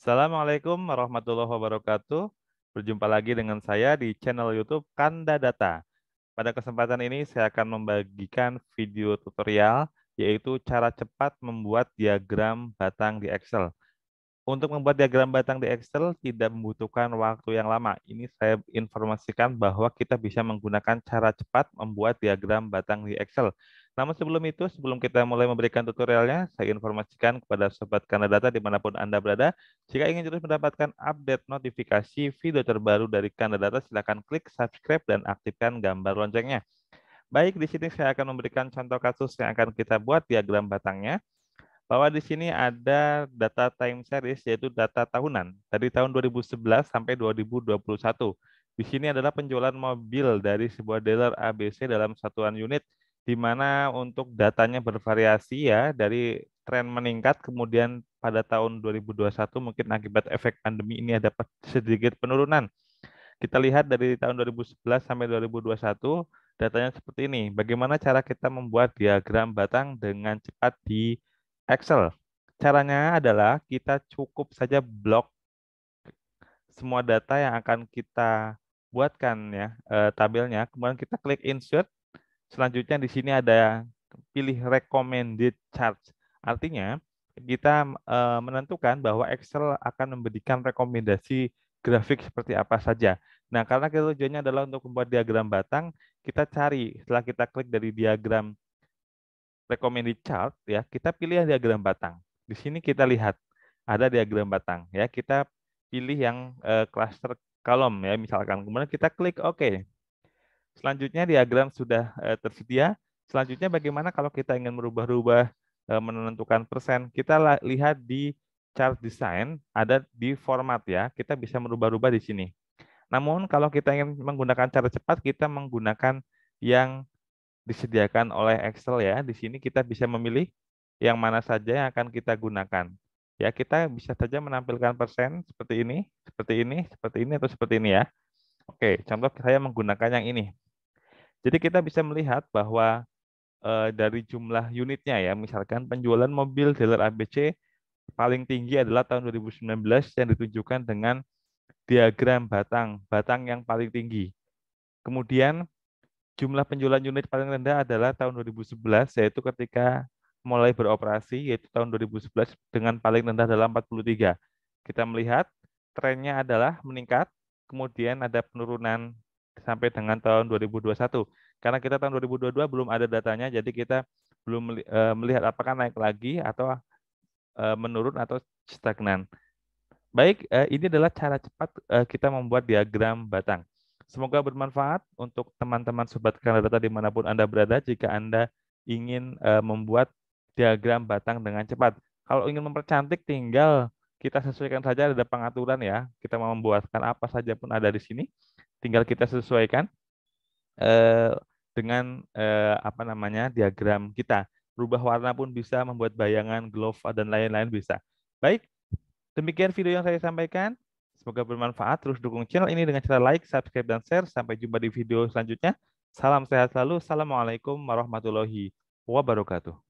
Assalamualaikum warahmatullahi wabarakatuh. Berjumpa lagi dengan saya di channel YouTube Kanda Data. Pada kesempatan ini saya akan membagikan video tutorial yaitu cara cepat membuat diagram batang di Excel. Untuk membuat diagram batang di Excel tidak membutuhkan waktu yang lama. Ini saya informasikan bahwa kita bisa menggunakan cara cepat membuat diagram batang di Excel. Namun sebelum itu, sebelum kita mulai memberikan tutorialnya, saya informasikan kepada Sobat Kanadata dimanapun Anda berada, jika ingin terus mendapatkan update notifikasi video terbaru dari Kanadata, silakan klik subscribe dan aktifkan gambar loncengnya. Baik, di sini saya akan memberikan contoh kasus yang akan kita buat diagram batangnya bahwa di sini ada data time series yaitu data tahunan dari tahun 2011 sampai 2021. Di sini adalah penjualan mobil dari sebuah dealer ABC dalam satuan unit di mana untuk datanya bervariasi ya dari tren meningkat kemudian pada tahun 2021 mungkin akibat efek pandemi ini ada sedikit penurunan. Kita lihat dari tahun 2011 sampai 2021 datanya seperti ini. Bagaimana cara kita membuat diagram batang dengan cepat di Excel. Caranya adalah kita cukup saja blok semua data yang akan kita buatkan ya eh, tabelnya. Kemudian kita klik insert. Selanjutnya di sini ada pilih recommended chart. Artinya kita eh, menentukan bahwa Excel akan memberikan rekomendasi grafik seperti apa saja. Nah, karena tujuannya adalah untuk membuat diagram batang, kita cari setelah kita klik dari diagram recommended chart ya, kita pilih diagram batang. Di sini kita lihat ada diagram batang ya, kita pilih yang uh, cluster kolom ya misalkan. Kemudian kita klik OK. Selanjutnya diagram sudah uh, tersedia. Selanjutnya bagaimana kalau kita ingin merubah-rubah uh, menentukan persen? Kita lihat di chart design ada di format ya. Kita bisa merubah-rubah di sini. Namun kalau kita ingin menggunakan cara cepat, kita menggunakan yang disediakan oleh Excel ya. Di sini kita bisa memilih yang mana saja yang akan kita gunakan. Ya, kita bisa saja menampilkan persen seperti ini, seperti ini, seperti ini atau seperti ini ya. Oke, contoh saya menggunakan yang ini. Jadi kita bisa melihat bahwa e, dari jumlah unitnya ya, misalkan penjualan mobil dealer ABC paling tinggi adalah tahun 2019 yang ditunjukkan dengan diagram batang, batang yang paling tinggi. Kemudian jumlah penjualan unit paling rendah adalah tahun 2011 yaitu ketika mulai beroperasi yaitu tahun 2011 dengan paling rendah adalah 43. Kita melihat trennya adalah meningkat, kemudian ada penurunan sampai dengan tahun 2021. Karena kita tahun 2022 belum ada datanya, jadi kita belum e, melihat apakah naik lagi atau e, menurun atau stagnan. Baik, e, ini adalah cara cepat kita membuat diagram batang. Semoga bermanfaat untuk teman-teman sobat Kanadata dimanapun Anda berada jika Anda ingin uh, membuat diagram batang dengan cepat. Kalau ingin mempercantik tinggal kita sesuaikan saja ada pengaturan ya. Kita mau membuatkan apa saja pun ada di sini. Tinggal kita sesuaikan eh, dengan eh, apa namanya diagram kita. Rubah warna pun bisa, membuat bayangan, glove dan lain-lain bisa. Baik, demikian video yang saya sampaikan. Semoga bermanfaat. Terus dukung channel ini dengan cara like, subscribe, dan share. Sampai jumpa di video selanjutnya. Salam sehat selalu. Assalamualaikum warahmatullahi wabarakatuh.